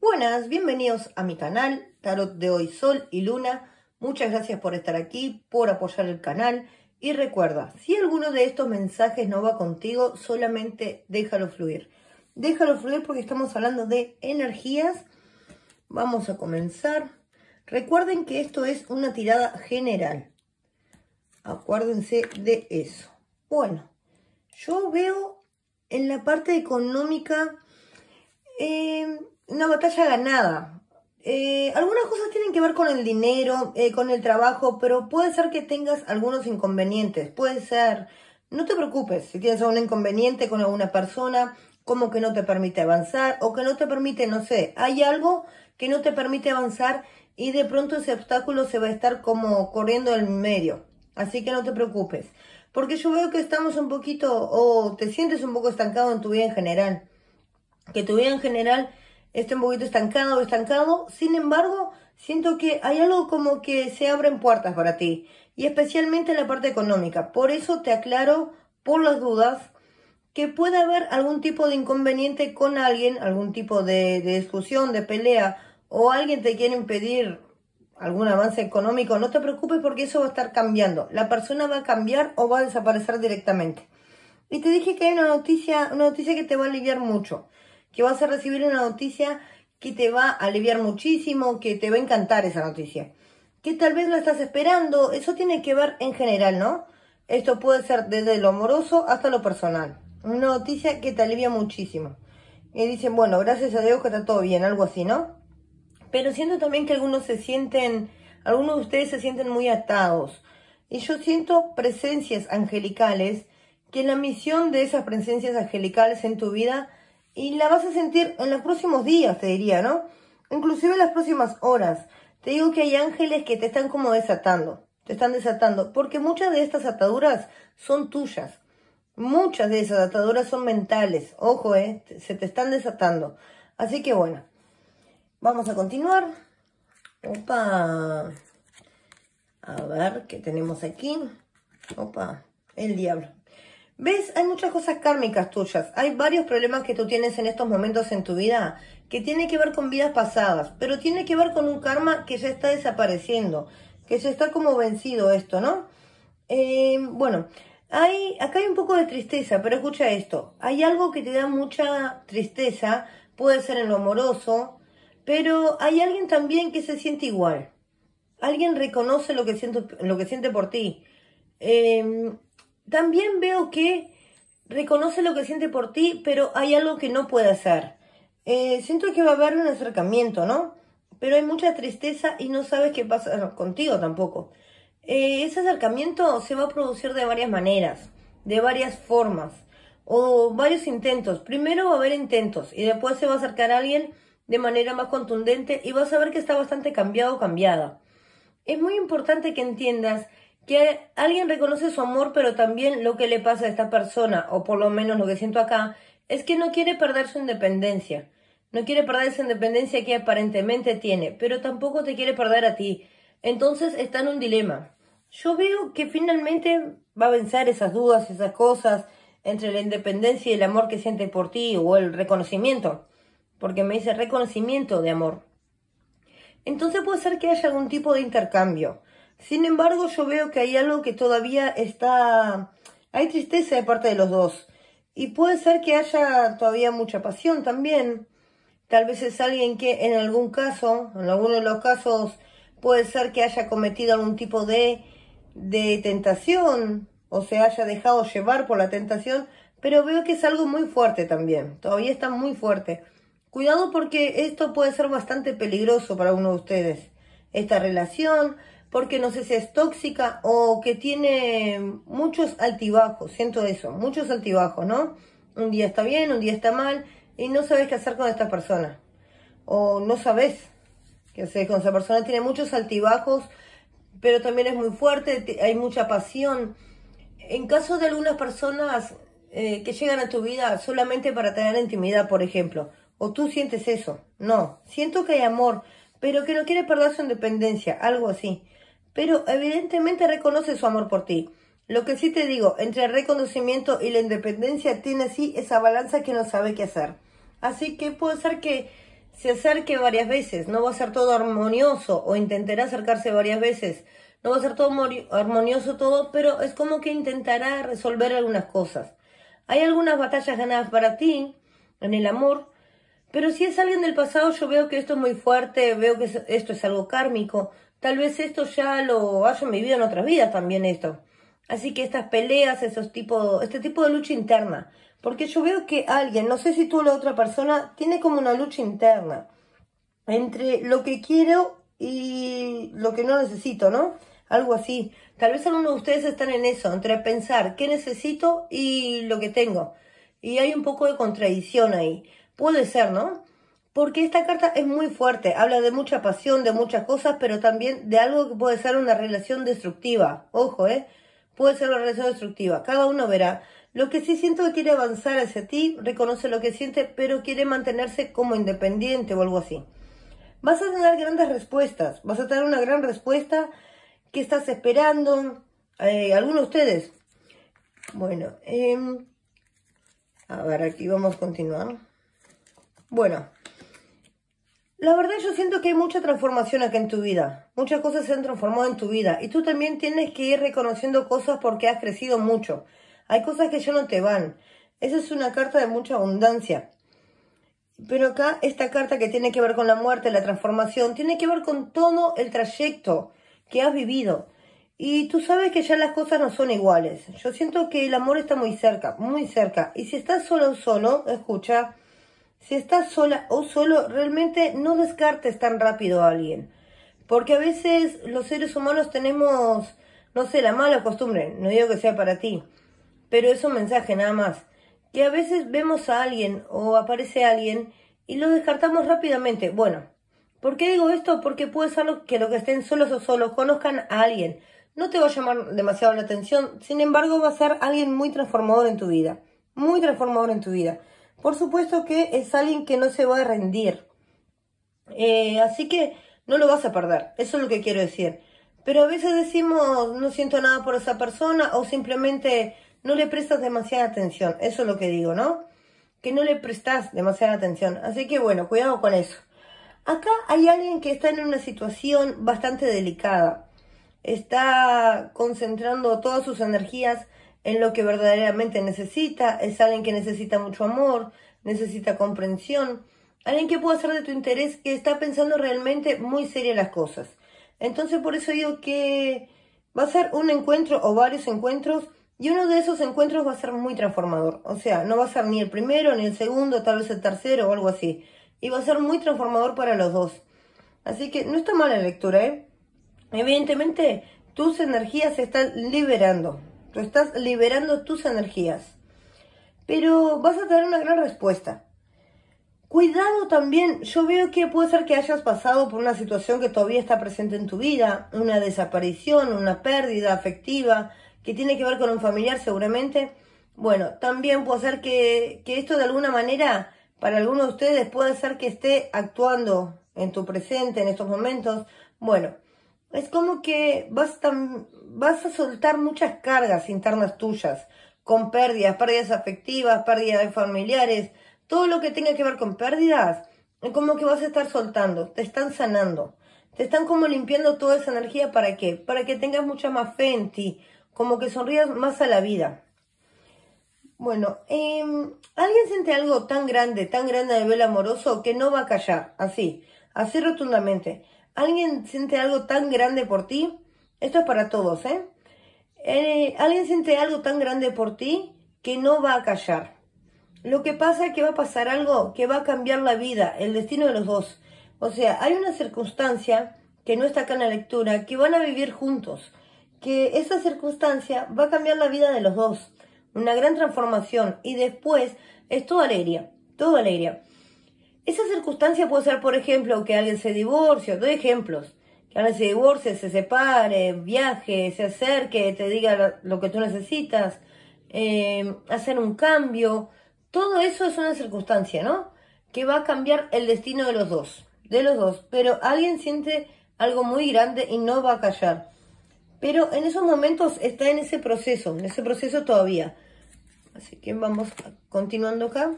Buenas, bienvenidos a mi canal Tarot de hoy Sol y Luna. Muchas gracias por estar aquí, por apoyar el canal y recuerda, si alguno de estos mensajes no va contigo, solamente déjalo fluir. Déjalo fluir porque estamos hablando de energías. Vamos a comenzar. Recuerden que esto es una tirada general. Acuérdense de eso. Bueno, yo veo en la parte económica eh, una batalla ganada. Eh, algunas cosas tienen que ver con el dinero, eh, con el trabajo, pero puede ser que tengas algunos inconvenientes, puede ser. No te preocupes si tienes algún inconveniente con alguna persona, como que no te permite avanzar o que no te permite, no sé, hay algo que no te permite avanzar y de pronto ese obstáculo se va a estar como corriendo en medio. Así que no te preocupes, porque yo veo que estamos un poquito o te sientes un poco estancado en tu vida en general, que tu vida en general está un poquito estancado, o estancado. Sin embargo, siento que hay algo como que se abren puertas para ti. Y especialmente en la parte económica. Por eso te aclaro, por las dudas, que puede haber algún tipo de inconveniente con alguien, algún tipo de, de discusión, de pelea, o alguien te quiere impedir algún avance económico, no te preocupes porque eso va a estar cambiando. La persona va a cambiar o va a desaparecer directamente. Y te dije que hay una noticia, una noticia que te va a aliviar mucho que vas a recibir una noticia que te va a aliviar muchísimo, que te va a encantar esa noticia. Que tal vez lo estás esperando, eso tiene que ver en general, ¿no? Esto puede ser desde lo amoroso hasta lo personal. Una noticia que te alivia muchísimo. Y dicen, bueno, gracias a Dios que está todo bien, algo así, ¿no? Pero siento también que algunos se sienten, algunos de ustedes se sienten muy atados. Y yo siento presencias angelicales, que la misión de esas presencias angelicales en tu vida y la vas a sentir en los próximos días, te diría, ¿no? Inclusive en las próximas horas. Te digo que hay ángeles que te están como desatando, te están desatando, porque muchas de estas ataduras son tuyas. Muchas de esas ataduras son mentales. Ojo, eh, se te están desatando. Así que bueno, vamos a continuar. Opa. A ver qué tenemos aquí. Opa, el diablo. ¿Ves? Hay muchas cosas kármicas tuyas. Hay varios problemas que tú tienes en estos momentos en tu vida que tiene que ver con vidas pasadas, pero tiene que ver con un karma que ya está desapareciendo, que ya está como vencido esto, ¿no? Eh, bueno, hay, acá hay un poco de tristeza, pero escucha esto. Hay algo que te da mucha tristeza, puede ser en lo amoroso, pero hay alguien también que se siente igual. Alguien reconoce lo que, siento, lo que siente por ti. Eh, también veo que reconoce lo que siente por ti, pero hay algo que no puede hacer. Eh, siento que va a haber un acercamiento, ¿no? Pero hay mucha tristeza y no sabes qué pasa contigo tampoco. Eh, ese acercamiento se va a producir de varias maneras, de varias formas o varios intentos. Primero va a haber intentos y después se va a acercar a alguien de manera más contundente y vas a ver que está bastante cambiado o cambiada. Es muy importante que entiendas que alguien reconoce su amor, pero también lo que le pasa a esta persona, o por lo menos lo que siento acá, es que no quiere perder su independencia. No quiere perder esa independencia que aparentemente tiene, pero tampoco te quiere perder a ti. Entonces está en un dilema. Yo veo que finalmente va a vencer esas dudas, esas cosas entre la independencia y el amor que siente por ti o el reconocimiento, porque me dice reconocimiento de amor. Entonces puede ser que haya algún tipo de intercambio sin embargo, yo veo que hay algo que todavía está... Hay tristeza de parte de los dos. Y puede ser que haya todavía mucha pasión también. Tal vez es alguien que en algún caso, en alguno de los casos, puede ser que haya cometido algún tipo de, de tentación o se haya dejado llevar por la tentación, pero veo que es algo muy fuerte también. Todavía está muy fuerte. Cuidado porque esto puede ser bastante peligroso para uno de ustedes. Esta relación, porque no sé si es tóxica o que tiene muchos altibajos, siento eso, muchos altibajos, ¿no? Un día está bien, un día está mal y no sabes qué hacer con esta persona o no sabes qué hacer con esa persona, tiene muchos altibajos, pero también es muy fuerte, hay mucha pasión. En caso de algunas personas eh, que llegan a tu vida solamente para tener intimidad, por ejemplo, o tú sientes eso, no, siento que hay amor, pero que no quiere perder su independencia, algo así pero evidentemente reconoce su amor por ti. Lo que sí te digo, entre el reconocimiento y la independencia tiene así esa balanza que no sabe qué hacer. Así que puede ser que se acerque varias veces, no va a ser todo armonioso o intentará acercarse varias veces. No va a ser todo armonioso todo, pero es como que intentará resolver algunas cosas. Hay algunas batallas ganadas para ti en el amor, pero si es alguien del pasado yo veo que esto es muy fuerte, veo que esto es algo kármico, Tal vez esto ya lo haya vivido en otras vidas también esto. Así que estas peleas, esos tipo este tipo de lucha interna. Porque yo veo que alguien, no sé si tú o la otra persona, tiene como una lucha interna entre lo que quiero y lo que no necesito, ¿no? Algo así. Tal vez algunos de ustedes están en eso, entre pensar qué necesito y lo que tengo. Y hay un poco de contradicción ahí. Puede ser, ¿no? porque esta carta es muy fuerte, habla de mucha pasión, de muchas cosas, pero también de algo que puede ser una relación destructiva. Ojo, ¿eh? Puede ser una relación destructiva. Cada uno verá. Lo que sí siento que quiere avanzar hacia ti, reconoce lo que siente, pero quiere mantenerse como independiente o algo así. Vas a tener grandes respuestas, vas a tener una gran respuesta que estás esperando. Algunos eh, ¿Alguno de ustedes? Bueno, em, a ver, aquí vamos a continuar. Bueno, la verdad yo siento que hay mucha transformación acá en tu vida. Muchas cosas se han transformado en tu vida. Y tú también tienes que ir reconociendo cosas porque has crecido mucho. Hay cosas que ya no te van. Esa es una carta de mucha abundancia. Pero acá esta carta que tiene que ver con la muerte, la transformación, tiene que ver con todo el trayecto que has vivido. Y tú sabes que ya las cosas no son iguales. Yo siento que el amor está muy cerca, muy cerca. Y si estás solo solo, escucha, si estás sola o solo, realmente no descartes tan rápido a alguien. Porque a veces los seres humanos tenemos, no sé, la mala costumbre, no digo que sea para ti, pero es un mensaje nada más. Que a veces vemos a alguien o aparece alguien y lo descartamos rápidamente. Bueno, ¿por qué digo esto? Porque puede ser que lo que estén solos o solos conozcan a alguien. No te va a llamar demasiado la atención, sin embargo va a ser alguien muy transformador en tu vida. Muy transformador en tu vida por supuesto que es alguien que no se va a rendir. Eh, así que no lo vas a perder, eso es lo que quiero decir. Pero a veces decimos, no siento nada por esa persona o simplemente no le prestas demasiada atención, eso es lo que digo, ¿no? Que no le prestas demasiada atención. Así que bueno, cuidado con eso. Acá hay alguien que está en una situación bastante delicada. Está concentrando todas sus energías en lo que verdaderamente necesita. Es alguien que necesita mucho amor, necesita comprensión, alguien que pueda ser de tu interés, que está pensando realmente muy serio las cosas. Entonces por eso digo que va a ser un encuentro o varios encuentros y uno de esos encuentros va a ser muy transformador. O sea, no va a ser ni el primero, ni el segundo, tal vez el tercero o algo así. Y va a ser muy transformador para los dos. Así que no está mala la lectura, ¿eh? Evidentemente tus energías se están liberando. Tú estás liberando tus energías. Pero vas a tener una gran respuesta. Cuidado también, yo veo que puede ser que hayas pasado por una situación que todavía está presente en tu vida, una desaparición, una pérdida afectiva, que tiene que ver con un familiar seguramente. Bueno, también puede ser que, que esto de alguna manera, para algunos de ustedes, puede ser que esté actuando en tu presente, en estos momentos. Bueno, es como que vas, a soltar muchas cargas internas tuyas, con pérdidas, pérdidas afectivas, pérdidas de familiares, todo lo que tenga que ver con pérdidas, es como que vas a estar soltando, te están sanando, te están como limpiando toda esa energía, ¿para qué? Para que tengas mucha más fe en ti, como que sonrías más a la vida. Bueno, em, alguien siente algo tan grande, tan grande a nivel amoroso que no va a callar, así, así rotundamente. ¿Alguien siente algo tan grande por ti? Esto es para todos, ¿eh? ¿eh? Alguien siente algo tan grande por ti que no va a callar. Lo que pasa es que va a pasar algo que va a cambiar la vida, el destino de los dos. O sea, hay una circunstancia que no está acá en la lectura, que van a vivir juntos, que esa circunstancia va a cambiar la vida de los dos. Una gran transformación y después es todo alegría, toda alegría. Esa circunstancia puede ser, por ejemplo, que alguien se divorcie, doy ejemplos, que alguien se divorcie, se separe, viaje, se acerque, te diga lo que tú necesitas, eh, hacer un cambio. Todo eso es una circunstancia, ¿no? Que va a cambiar el destino de los dos, de los dos. Pero alguien siente algo muy grande y no va a callar. Pero en esos momentos está en ese proceso, en ese proceso todavía. Así que vamos continuando acá.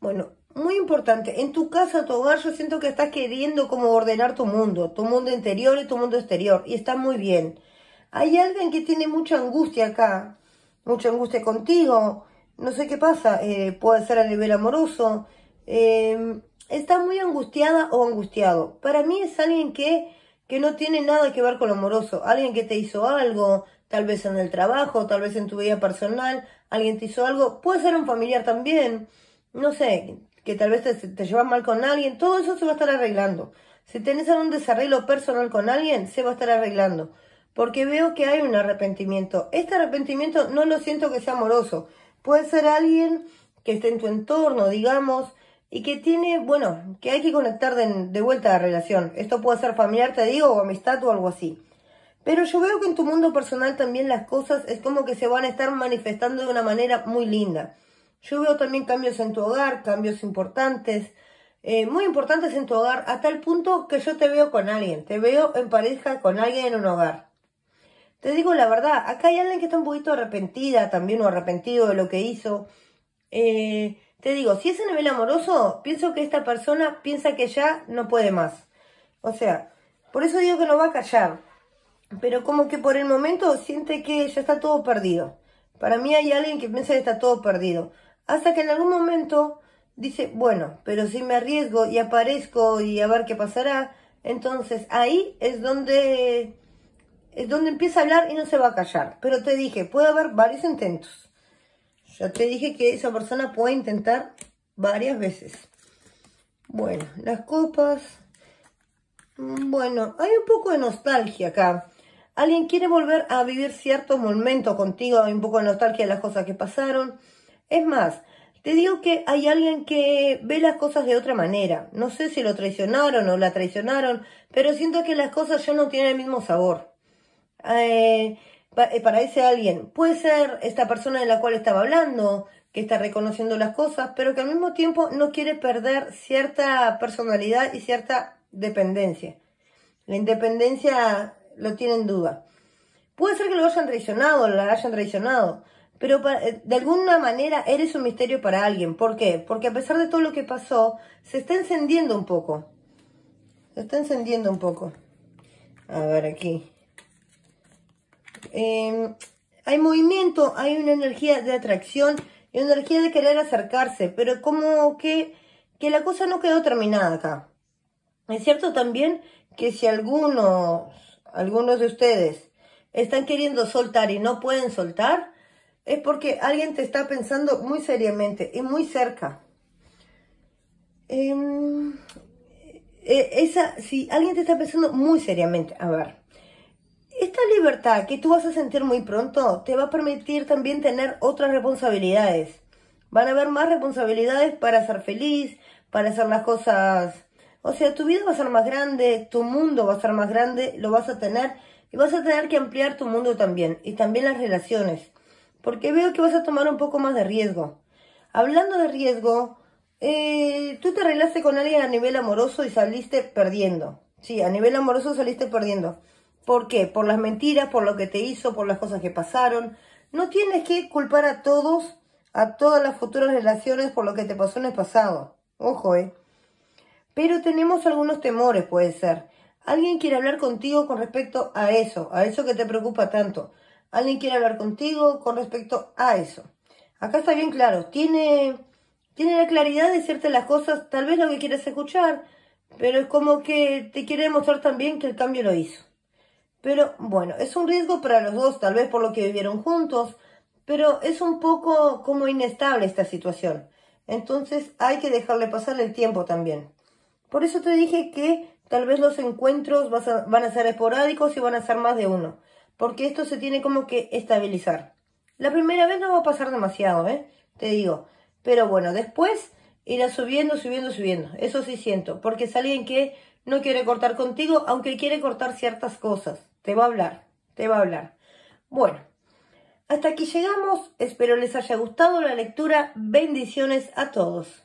Bueno, muy importante, en tu casa, tu hogar, yo siento que estás queriendo como ordenar tu mundo, tu mundo interior y tu mundo exterior, y está muy bien. Hay alguien que tiene mucha angustia acá, mucha angustia contigo, no sé qué pasa, eh, puede ser a nivel amoroso, em, está muy angustiada o angustiado. Para mí es alguien que, que no tiene nada que ver con lo amoroso, alguien que te hizo algo, tal vez en el trabajo, tal vez en tu vida personal, alguien te hizo algo, puede ser un familiar también, no sé, que tal vez te, llevas mal con alguien, todo eso se va a estar arreglando. Si tenés algún desarreglo personal con alguien, se va a estar arreglando. Porque veo que hay un arrepentimiento. Este arrepentimiento no lo siento que sea amoroso. Puede ser alguien que esté en tu entorno, digamos, y que tiene, bueno, que hay que conectar de, de vuelta a la relación. Esto puede ser familiar, te digo, o amistad o algo así. Pero yo veo que en tu mundo personal también las cosas es como que se van a estar manifestando de una manera muy linda. Yo veo también cambios en tu hogar, cambios importantes, eh, muy importantes en tu hogar, hasta el punto que yo te veo con alguien, te veo en pareja con alguien en un hogar. Te digo la verdad, acá hay alguien que está un poquito arrepentida también o arrepentido de lo que hizo. Eh, te digo, si es a nivel amoroso, pienso que esta persona piensa que ya no puede más. O sea, por eso digo que no va a callar. Pero como que por el momento siente que ya está todo perdido. Para mí hay alguien que piensa que está todo perdido. Hasta que en algún momento dice, bueno, pero si me arriesgo y aparezco y a ver qué pasará, entonces ahí es donde es donde empieza a hablar y no se va a callar. Pero te dije, puede haber varios intentos. Ya te dije que esa persona puede intentar varias veces. Bueno, las copas. Bueno, hay un poco de nostalgia acá. Alguien quiere volver a vivir ciertos momentos contigo, hay un poco de nostalgia de las cosas que pasaron. Es más, te digo que hay alguien que ve las cosas de otra manera. No sé si lo traicionaron o la traicionaron, pero siento que las cosas ya no tienen el mismo sabor. Eh, eh, para ese alguien, puede ser esta persona de la cual estaba hablando, que está reconociendo las cosas, pero que al mismo tiempo no quiere perder cierta personalidad y cierta dependencia. La independencia lo tiene en duda. Puede ser que lo hayan traicionado, o la hayan traicionado, pero eh, de alguna manera eres un misterio para alguien. ¿Por qué? Porque a pesar de todo lo que pasó, se está encendiendo un poco. Se está encendiendo un poco. A ver aquí. Em, hay movimiento, hay una energía de atracción y una energía de querer acercarse, pero como que, que la cosa no quedó terminada acá. Es cierto también que si algunos, algunos de ustedes están queriendo soltar y no pueden soltar, es porque alguien te está pensando muy seriamente y muy cerca. Em, e, esa, si alguien te está pensando muy seriamente, a ver, esta libertad que tú vas a sentir muy pronto te va a permitir también tener otras responsabilidades. Van a haber más responsabilidades para ser feliz, para hacer las cosas. O sea, tu vida va a ser más grande, tu mundo va a ser más grande, lo vas a tener y vas a tener que ampliar tu mundo también y también las relaciones porque veo que vas a tomar un poco más de riesgo. Hablando de riesgo, eh, tú te arreglaste con alguien a nivel amoroso y saliste perdiendo. Sí, a nivel amoroso saliste perdiendo. ¿Por qué? Por las mentiras, por lo que te hizo, por las cosas que pasaron. No tienes que culpar a todos, a todas las futuras relaciones por lo que te pasó en el pasado. Ojo, ¿eh? Pero tenemos algunos temores, puede ser. Alguien quiere hablar contigo con respecto a eso, a eso que te preocupa tanto alguien quiere hablar contigo con respecto a eso. Acá está bien claro, tiene, tiene la claridad de decirte las cosas, tal vez lo que quieres escuchar, pero es como que te quiere demostrar también que el cambio lo hizo. Pero bueno, es un riesgo para los dos, tal vez por lo que vivieron juntos, pero es un poco como inestable esta situación. Entonces hay que dejarle pasar el tiempo también. Por eso te dije que tal vez los encuentros van a ser esporádicos y van a ser más de uno porque esto se tiene como que estabilizar. La primera vez no va a pasar demasiado, ¿eh? Te digo. Pero bueno, después irá subiendo, subiendo, subiendo. Eso sí siento, porque es alguien que no quiere cortar contigo, aunque quiere cortar ciertas cosas. Te va a hablar, te va a hablar. Bueno, hasta aquí llegamos. Espero les haya gustado la lectura. Bendiciones a todos.